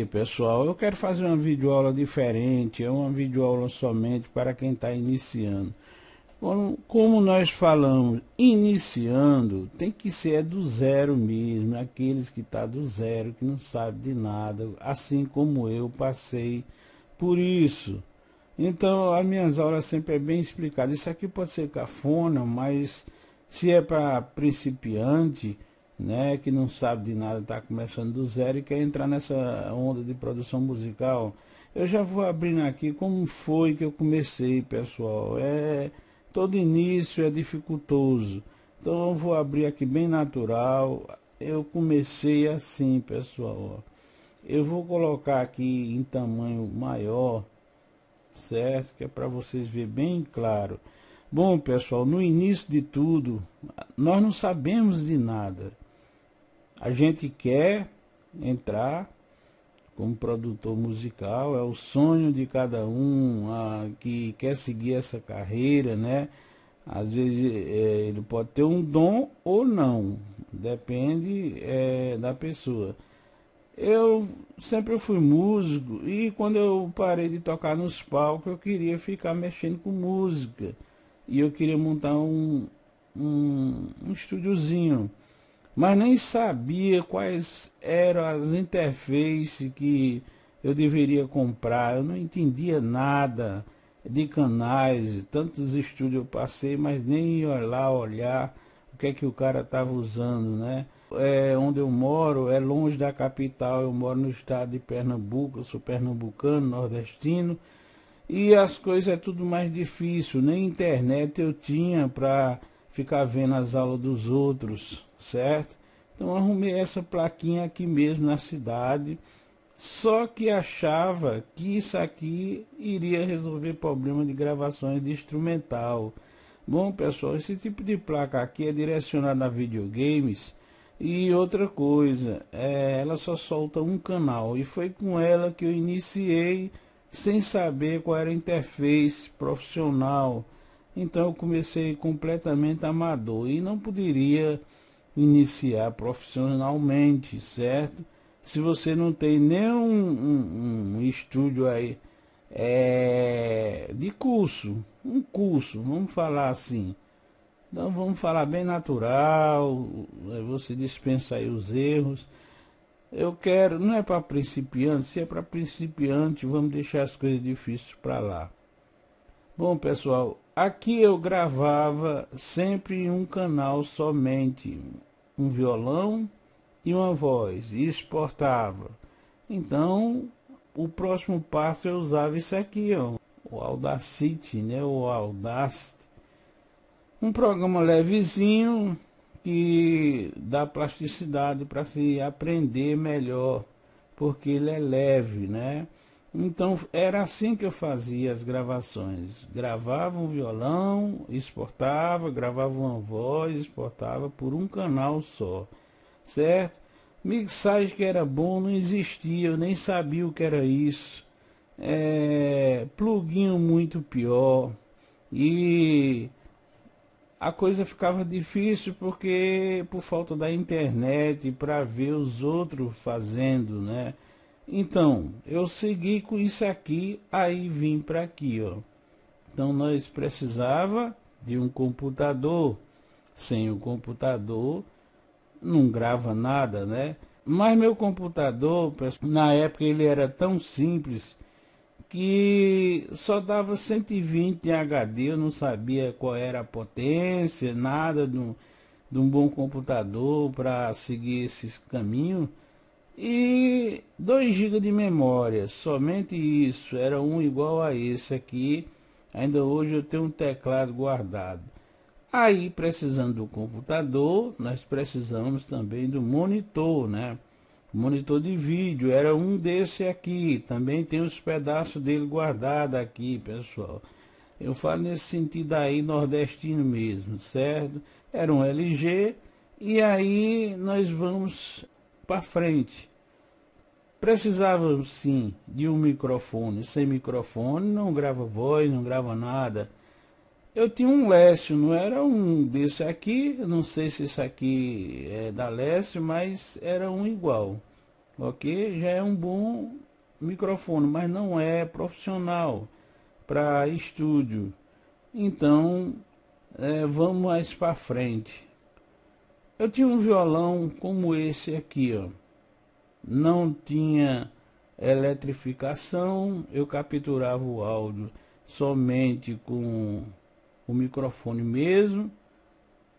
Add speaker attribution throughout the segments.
Speaker 1: aqui, pessoal. Eu quero fazer uma videoaula diferente, é uma videoaula somente para quem está iniciando. Como nós falamos, iniciando, tem que ser do zero mesmo, aqueles que estão tá do zero, que não sabem de nada, assim como eu passei por isso. Então, as minhas aulas sempre é bem explicado. Isso aqui pode ser cafona, mas se é para principiante, né, que não sabe de nada, está começando do zero e quer entrar nessa onda de produção musical. Eu já vou abrindo aqui como foi que eu comecei, pessoal. É todo início é dificultoso. Então eu vou abrir aqui bem natural. Eu comecei assim, pessoal. Eu vou colocar aqui em tamanho maior, certo? Que é para vocês verem bem claro. Bom, pessoal, no início de tudo, nós não sabemos de nada. A gente quer entrar como produtor musical, é o sonho de cada um a, que quer seguir essa carreira, né? Às vezes é, ele pode ter um dom ou não, depende é, da pessoa. Eu sempre fui músico e quando eu parei de tocar nos palcos, eu queria ficar mexendo com música. E eu queria montar um, um, um estúdiozinho mas nem sabia quais eram as interfaces que eu deveria comprar. Eu não entendia nada de canais, tantos estúdios eu passei, mas nem ia lá olhar o que é que o cara estava usando, né? É, onde eu moro é longe da capital, eu moro no estado de Pernambuco, eu sou pernambucano, nordestino, e as coisas é tudo mais difícil, nem internet eu tinha para ficar vendo as aulas dos outros certo? Então arrumei essa plaquinha aqui mesmo na cidade, só que achava que isso aqui iria resolver problema de gravações de instrumental. Bom, pessoal, esse tipo de placa aqui é direcionada a videogames e outra coisa, é, ela só solta um canal e foi com ela que eu iniciei sem saber qual era a interface profissional. Então eu comecei completamente amador e não poderia iniciar profissionalmente, certo? Se você não tem nenhum um, um estúdio aí é, de curso, um curso, vamos falar assim. Então vamos falar bem natural, é, você dispensa aí os erros. Eu quero, não é para principiante, se é para principiante, vamos deixar as coisas difíceis para lá. Bom, pessoal, Aqui eu gravava sempre em um canal somente, um violão e uma voz, e exportava. Então, o próximo passo eu usava isso aqui, ó, o Audacity, né, o Audacity. Um programa levezinho que dá plasticidade para se aprender melhor, porque ele é leve, né? Então era assim que eu fazia as gravações. Gravava um violão, exportava, gravava uma voz, exportava por um canal só. Certo? Mixagem que era bom não existia, eu nem sabia o que era isso. É, pluguinho muito pior. E a coisa ficava difícil porque por falta da internet para ver os outros fazendo, né? Então, eu segui com isso aqui, aí vim para aqui, ó. Então, nós precisava de um computador. Sem o computador, não grava nada, né? Mas meu computador, na época ele era tão simples que só dava 120 em HD, eu não sabia qual era a potência, nada de um, de um bom computador para seguir esses caminhos. E 2 GB de memória, somente isso, era um igual a esse aqui. Ainda hoje eu tenho um teclado guardado. Aí, precisando do computador, nós precisamos também do monitor, né? Monitor de vídeo, era um desse aqui. Também tem os pedaços dele guardado aqui, pessoal. Eu falo nesse sentido aí, nordestino mesmo, certo? Era um LG. E aí nós vamos para frente. Precisávamos sim de um microfone. Sem microfone não grava voz, não grava nada. Eu tinha um Lécio, não era um desse aqui, não sei se esse aqui é da Lécio, mas era um igual. Ok? Já é um bom microfone, mas não é profissional para estúdio. Então, é, vamos mais para frente. Eu tinha um violão como esse aqui, ó. Não tinha eletrificação, eu capturava o áudio somente com o microfone mesmo.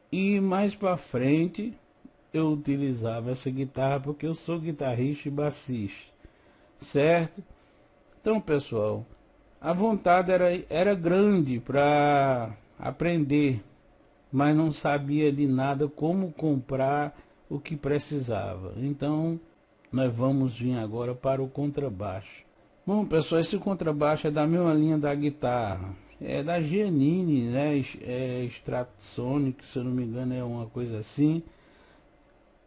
Speaker 1: E mais para frente eu utilizava essa guitarra porque eu sou guitarrista e bassista, certo? Então, pessoal, a vontade era, era grande para aprender mas não sabia de nada como comprar o que precisava. Então, nós vamos vir agora para o contrabaixo. Bom, pessoal, esse contrabaixo é da mesma linha da guitarra. É da Giannini, né? É Stratosonic, se eu não me engano, é uma coisa assim.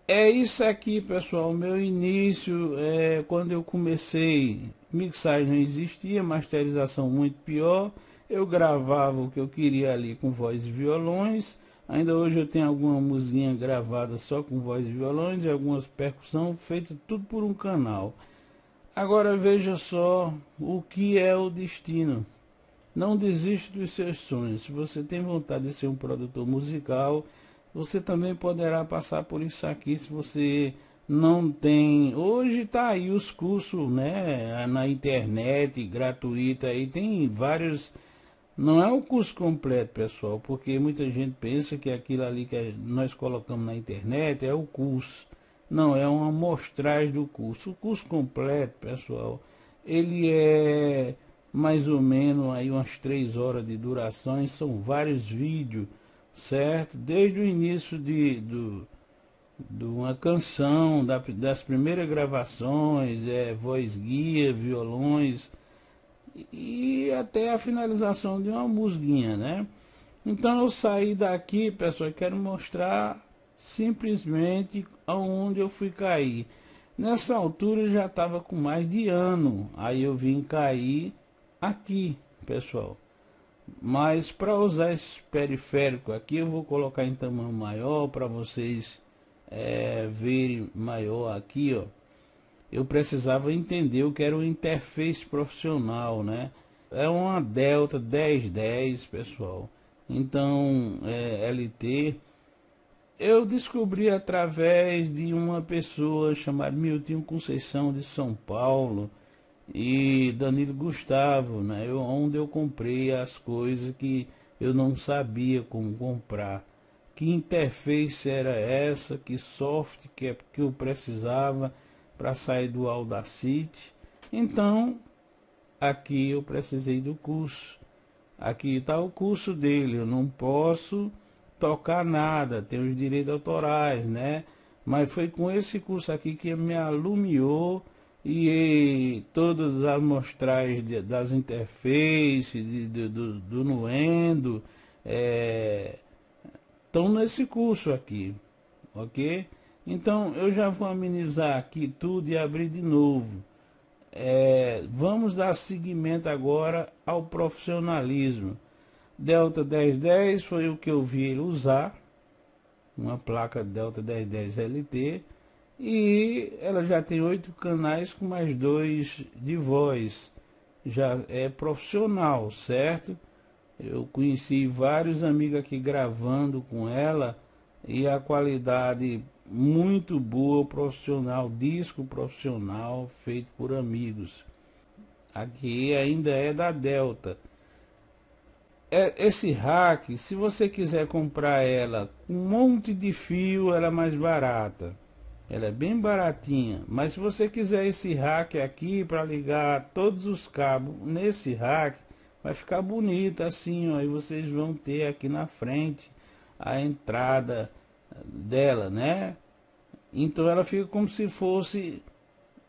Speaker 1: É isso aqui, pessoal. Meu início, é, quando eu comecei, mixagem não existia, masterização muito pior. Eu gravava o que eu queria ali com voz e violões. Ainda hoje eu tenho alguma musiquinha gravada só com voz e violões e algumas percussão feita tudo por um canal. Agora veja só o que é o destino. Não desista dos seus sonhos. Se você tem vontade de ser um produtor musical, você também poderá passar por isso aqui se você não tem. Hoje tá aí os cursos, né, na internet gratuita aí tem vários não é um curso completo, pessoal, porque muita gente pensa que aquilo ali que nós colocamos na internet é o curso. Não, é uma amostragem do curso. O curso completo, pessoal, ele é mais ou menos aí umas três horas de duração e são vários vídeos, certo? Desde o início de, do, de uma canção, da, das primeiras gravações, é, voz guia, violões e até a finalização de uma musguinha, né? Então eu saí daqui, pessoal, quero mostrar simplesmente aonde eu fui cair. Nessa altura eu já estava com mais de ano, aí eu vim cair aqui, pessoal. Mas para usar esse periférico aqui, eu vou colocar em tamanho maior para vocês é, verem maior aqui, ó eu precisava entender o que era uma interface profissional, né? É uma Delta 1010, pessoal. Então, é, LT, eu descobri através de uma pessoa chamada Milton Conceição de São Paulo e Danilo Gustavo, né? Eu, onde eu comprei as coisas que eu não sabia como comprar. Que interface era essa, que software que, que eu precisava para sair do Audacity. Então, aqui eu precisei do curso. Aqui está o curso dele, eu não posso tocar nada, tem os direitos autorais, né? Mas foi com esse curso aqui que me alumiou e todas as amostragens das interfaces, de, de, do, do Nuendo, estão eh, é, nesse curso aqui, ok? Então eu já vou amenizar aqui tudo e abrir de novo. É, vamos dar seguimento agora ao profissionalismo. Delta 1010 foi o que eu vi ele usar, uma placa Delta 1010 LT, e ela já tem oito canais com mais dois de voz. Já é profissional, certo? Eu conheci vários amigos aqui gravando com ela e a qualidade muito boa profissional, disco profissional feito por amigos. Aqui ainda é da Delta. É, esse rack, se você quiser comprar ela um monte de fio, ela é mais barata. Ela é bem baratinha, mas se você quiser esse rack aqui para ligar todos os cabos nesse rack, vai ficar bonito assim, aí vocês vão ter aqui na frente a entrada dela, né? Então ela fica como se fosse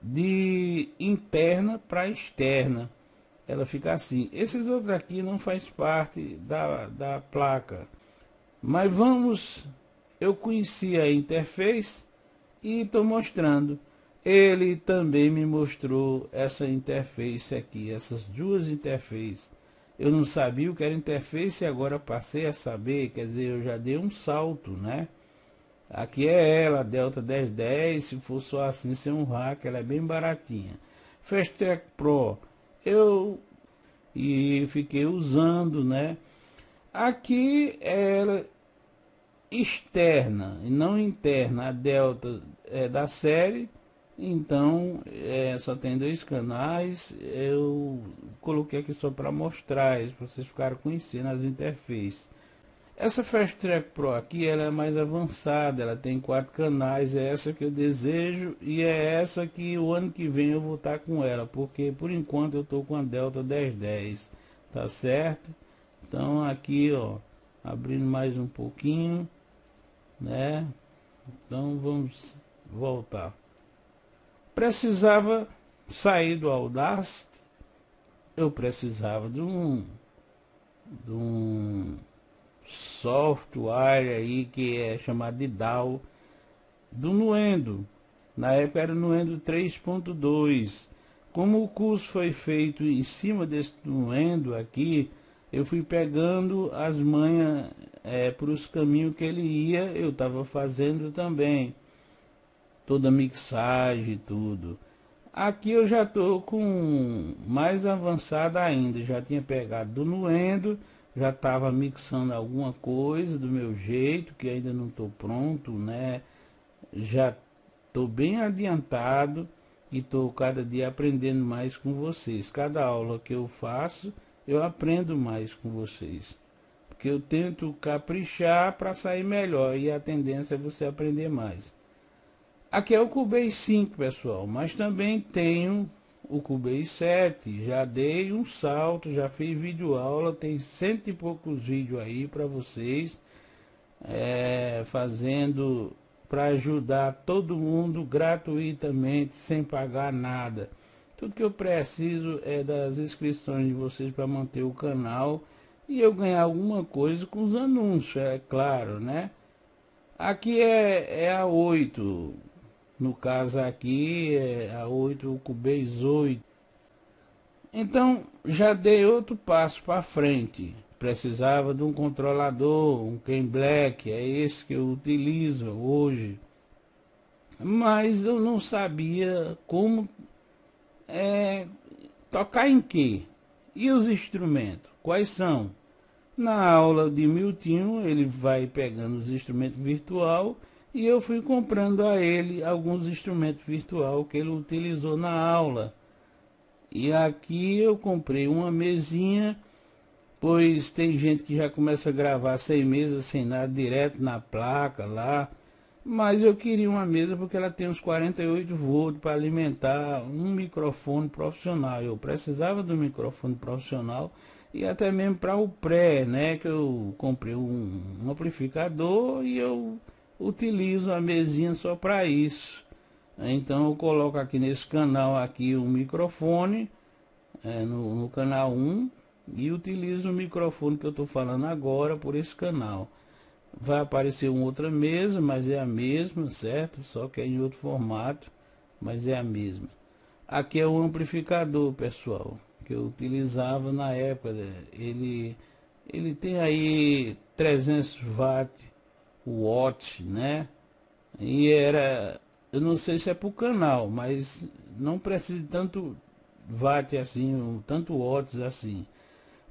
Speaker 1: de interna para externa. Ela fica assim. Esses outros aqui não faz parte da, da placa. Mas vamos, eu conheci a interface e estou mostrando. Ele também me mostrou essa interface aqui, essas duas interfaces. Eu não sabia o que era interface e agora passei a saber, quer dizer, eu já dei um salto, né? Aqui é ela, Delta 1010. Se for só assim, sem um hack, ela é bem baratinha. Fast Track Pro, eu e fiquei usando, né? Aqui é externa e não interna. A Delta é da série, então é, só tem dois canais. Eu coloquei aqui só para mostrar, para vocês ficarem conhecendo as interfaces. Essa Fast Track Pro aqui ela é mais avançada, ela tem quatro canais, é essa que eu desejo e é essa que o ano que vem eu vou estar tá com ela, porque por enquanto eu estou com a Delta 1010, tá certo? Então aqui ó, abrindo mais um pouquinho, né? Então vamos voltar. Precisava sair do Audacity, eu precisava de um, de um software aí que é chamado de DAO do Nuendo. Na época era o Nuendo 3.2. Como o curso foi feito em cima desse Nuendo aqui, eu fui pegando as manhas é, para os caminhos que ele ia, eu estava fazendo também. Toda a mixagem e tudo. Aqui eu já estou com mais avançada ainda, já tinha pegado do Nuendo já estava mixando alguma coisa do meu jeito, que ainda não estou pronto, né? Já estou bem adiantado e estou cada dia aprendendo mais com vocês. Cada aula que eu faço, eu aprendo mais com vocês. Porque eu tento caprichar para sair melhor e a tendência é você aprender mais. Aqui é o Cubei 5, pessoal, mas também tenho o Cubase 7. Já dei um salto, já fiz vídeo aula, tem cento e poucos vídeos aí para vocês é, fazendo para ajudar todo mundo gratuitamente, sem pagar nada. Tudo que eu preciso é das inscrições de vocês para manter o canal e eu ganhar alguma coisa com os anúncios, é claro, né? Aqui é, é a 8, no caso aqui é a 8 ocubês 8. Então já dei outro passo para frente. Precisava de um controlador, um Ken Black, é esse que eu utilizo hoje. Mas eu não sabia como é, tocar em quê? E os instrumentos? Quais são? Na aula de Miltinho, ele vai pegando os instrumentos virtual e eu fui comprando a ele alguns instrumentos virtual que ele utilizou na aula. E aqui eu comprei uma mesinha, pois tem gente que já começa a gravar sem mesa, sem nada, direto na placa lá. Mas eu queria uma mesa porque ela tem uns 48 volts para alimentar um microfone profissional. Eu precisava do microfone profissional e até mesmo para o pré, né? Que eu comprei um amplificador e eu utilizo a mesinha só para isso. Então eu coloco aqui nesse canal aqui o microfone, é, no, no, canal 1, e utilizo o microfone que eu estou falando agora por esse canal. Vai aparecer uma outra mesa, mas é a mesma, certo? Só que é em outro formato, mas é a mesma. Aqui é o amplificador, pessoal, que eu utilizava na época. Né? Ele, ele tem aí 300 watts Watch, né? E era, eu não sei se é pro canal, mas não precisa de tanto watt assim, tanto watts assim.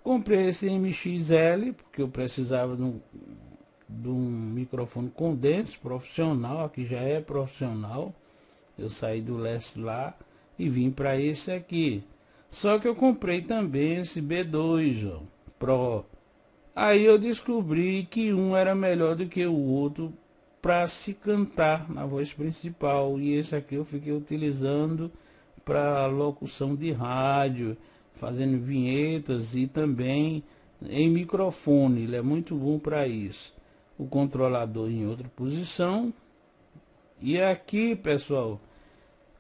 Speaker 1: Comprei esse MXL, porque eu precisava de um, de um microfone condense profissional, aqui já é profissional. Eu saí do leste lá e vim para esse aqui. Só que eu comprei também esse B2 ó, Pro, Aí eu descobri que um era melhor do que o outro para se cantar na voz principal. E esse aqui eu fiquei utilizando para locução de rádio, fazendo vinhetas e também em microfone. Ele é muito bom para isso. O controlador em outra posição. E aqui, pessoal,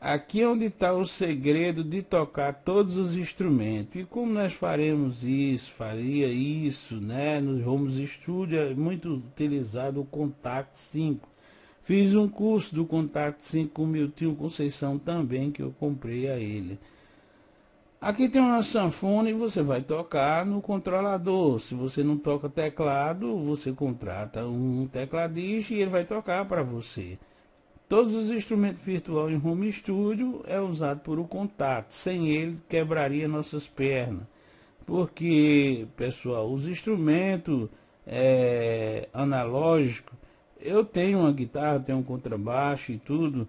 Speaker 1: Aqui é onde está o segredo de tocar todos os instrumentos. E como nós faremos isso, faria isso, né? Nos Homes Studio é muito utilizado o Contact 5. Fiz um curso do Contact 5 com meu tio Conceição também, que eu comprei a ele. Aqui tem uma sanfona e você vai tocar no controlador. Se você não toca teclado, você contrata um tecladista e ele vai tocar para você. Todos os instrumentos virtuais em home studio é usado por o contato. Sem ele, quebraria nossas pernas. Porque, pessoal, os instrumentos é, analógicos, eu tenho uma guitarra, tenho um contrabaixo e tudo,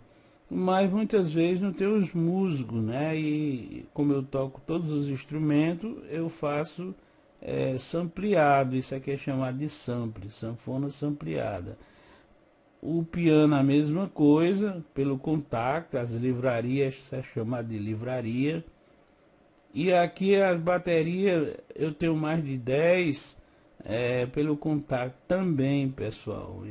Speaker 1: mas muitas vezes não tenho os músicos, né? E como eu toco todos os instrumentos, eu faço é, sampleado. Isso aqui é chamado de sample, sanfona sampleada. O piano a mesma coisa, pelo contato, as livrarias, se é de livraria. E aqui as baterias, eu tenho mais de 10 é, eh, pelo contato também, pessoal.